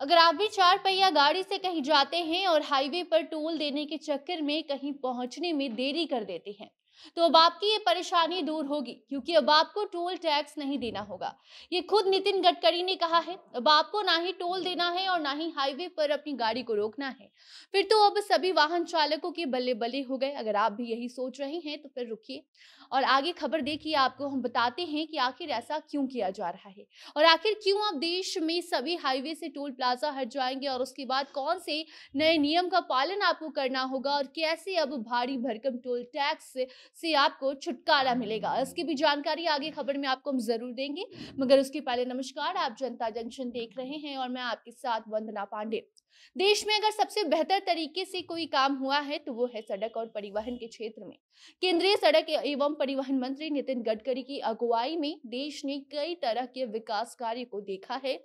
अगर आप भी चार पहिया गाड़ी से कहीं जाते हैं और हाईवे पर टोल देने के चक्कर में कहीं पहुंचने में देरी कर देते हैं तो अब आपकी ये परेशानी दूर होगी क्योंकि अब आपको टोल टैक्स नहीं देना होगा ये खुद नितिन गडकरी ने कहा है अब आपको ना ही टोल देना है और ना ही हाईवे पर अपनी गाड़ी को रोकना है फिर तो अब सभी वाहन चालकों के बल्ले बल्ले हो गए अगर आप भी यही सोच रहे हैं तो फिर रुकिए और आगे खबर देखिए आपको हम बताते हैं कि आखिर ऐसा क्यों किया जा रहा है और आखिर क्यों अब देश में सभी हाईवे से टोल प्लाजा हट जाएंगे और उसके बाद कौन से नए नियम का पालन आपको करना होगा और कैसे अब भारी भरकम टोल टैक्स से आपको छुटकारा मिलेगा इसकी भी जानकारी आगे खबर में आपको हम जरूर देंगे मगर उसके पहले नमस्कार आप जनता जंक्शन देख रहे हैं और मैं आपके साथ वंदना पांडे देश में अगर सबसे बेहतर तरीके से कोई काम हुआ है तो वो है सड़क और परिवहन के क्षेत्र में केंद्रीय सड़क एवं परिवहन मंत्री नितिन गडकरी की अगुवाई में देश ने कई तरह के विकास कार्य को देखा है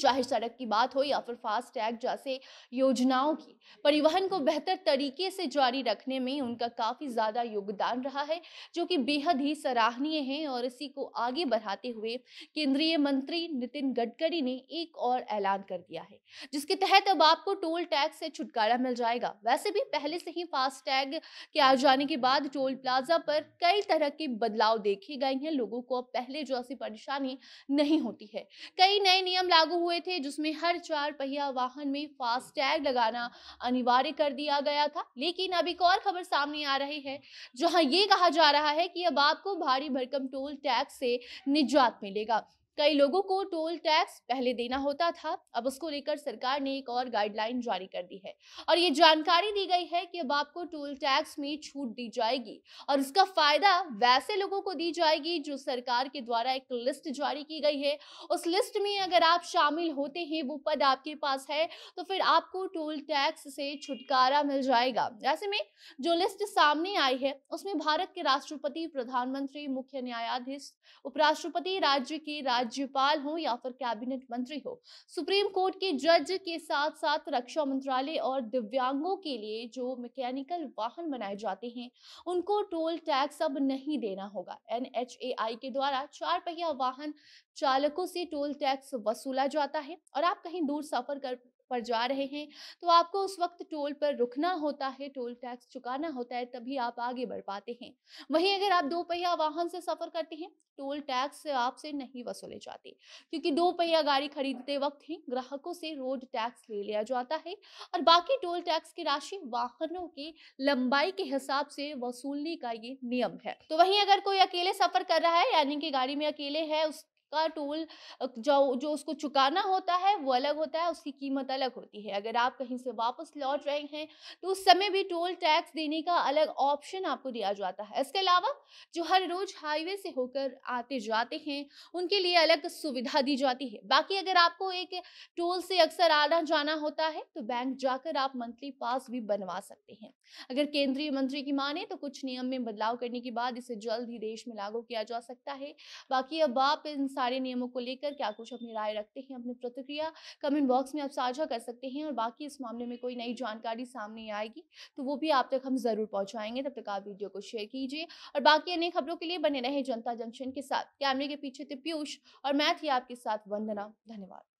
चाहे सड़क की बात हो या फिर फास्ट टैग जैसे योजनाओं की परिवहन को बेहतर तरीके से जारी रखने में उनका काफ़ी ज़्यादा योगदान रहा है जो कि बेहद ही सराहनीय है और इसी को आगे बढ़ाते हुए केंद्रीय मंत्री नितिन गडकरी ने एक और ऐलान कर दिया है जिसके तहत अब आपको टोल टैक्स से छुटकारा मिल जाएगा वैसे भी पहले से ही फास्ट टैग के आ जाने के बाद टोल प्लाजा पर कई तरह के बदलाव देखे गए हैं लोगों को अब पहले जैसी परेशानी नहीं होती है कई नए नियम लागू हुए थे जिसमें हर चार पहिया वाहन में फास्टैग लगाना अनिवार्य कर दिया गया था लेकिन अब एक और खबर सामने आ रही है जहां ये कहा जा रहा है कि अब आपको भारी भरकम टोल टैक्स से निजात मिलेगा कई लोगों को टोल टैक्स पहले देना होता था अब उसको लेकर सरकार ने एक और गाइडलाइन जारी कर दी है और ये जानकारी दी गई है कि अब आपको टोल टैक्स में छूट दी जाएगी और उसका फायदा वैसे लोगों को दी जाएगी जो सरकार के द्वारा एक लिस्ट जारी की गई है उस लिस्ट में अगर आप शामिल होते हैं वो पद आपके पास है तो फिर आपको टोल टैक्स से छुटकारा मिल जाएगा ऐसे में जो लिस्ट सामने आई है उसमें भारत के राष्ट्रपति प्रधानमंत्री मुख्य न्यायाधीश उपराष्ट्रपति राज्य के राज्य राज्यपाल हो या फिर कैबिनेट मंत्री हो सुप्रीम कोर्ट के जज के साथ साथ रक्षा मंत्रालय और दिव्यांगों के लिए जो मैकेनिकल वाहन बनाए जाते हैं उनको टोल टैक्स अब नहीं देना होगा एन के द्वारा चार पहिया वाहन चालकों से टोल टैक्स वसूला जाता है और आप कहीं दूर सफर कर पर जा रहे हैं तो आपको उस वक्त टोल पर रुकना होता है टोल टैक्स चुकाना होता है तभी आप आगे बढ़ पाते हैं वहीं अगर आप दो पहिया वाहन से सफर करते हैं टोल टैक्स आपसे नहीं वसूले जाते क्योंकि दो पहिया गाड़ी खरीदते वक्त ही ग्राहकों से रोड टैक्स ले लिया जाता है और बाकी टोल टैक्स की राशि वाहनों की लंबाई के हिसाब से वसूलने का ये नियम है तो वहीं अगर कोई अकेले सफर कर रहा है यानी कि गाड़ी में अकेले है उस का टोल जो जो उसको चुकाना होता है वो अलग होता है उसकी कीमत अलग होती है अगर आप कहीं से वापस लौट रहे हैं तो उस समय भी टोल टैक्स देने का अलग ऑप्शन आपको दिया जाता है इसके अलावा जो हर रोज हाईवे से होकर आते जाते हैं उनके लिए अलग सुविधा दी जाती है बाकी अगर आपको एक टोल से अक्सर आना जाना होता है तो बैंक जाकर आप मंथली पास भी बनवा सकते हैं अगर केंद्रीय मंत्री की माने तो कुछ नियम में बदलाव करने के बाद इसे जल्द ही देश में लागू किया जा सकता है बाकी अब आप इंसान सारे नियमों को लेकर क्या कुछ अपनी राय रखते हैं अपनी प्रतिक्रिया कमेंट बॉक्स में आप साझा कर सकते हैं और बाकी इस मामले में कोई नई जानकारी सामने आएगी तो वो भी आप तक हम ज़रूर पहुंचाएंगे तब तक आप वीडियो को शेयर कीजिए और बाकी अन्य खबरों के लिए बने रहे जनता जंक्शन के साथ कैमरे के पीछे थे पीयूष और मैं थी आपके साथ वंदना धन्यवाद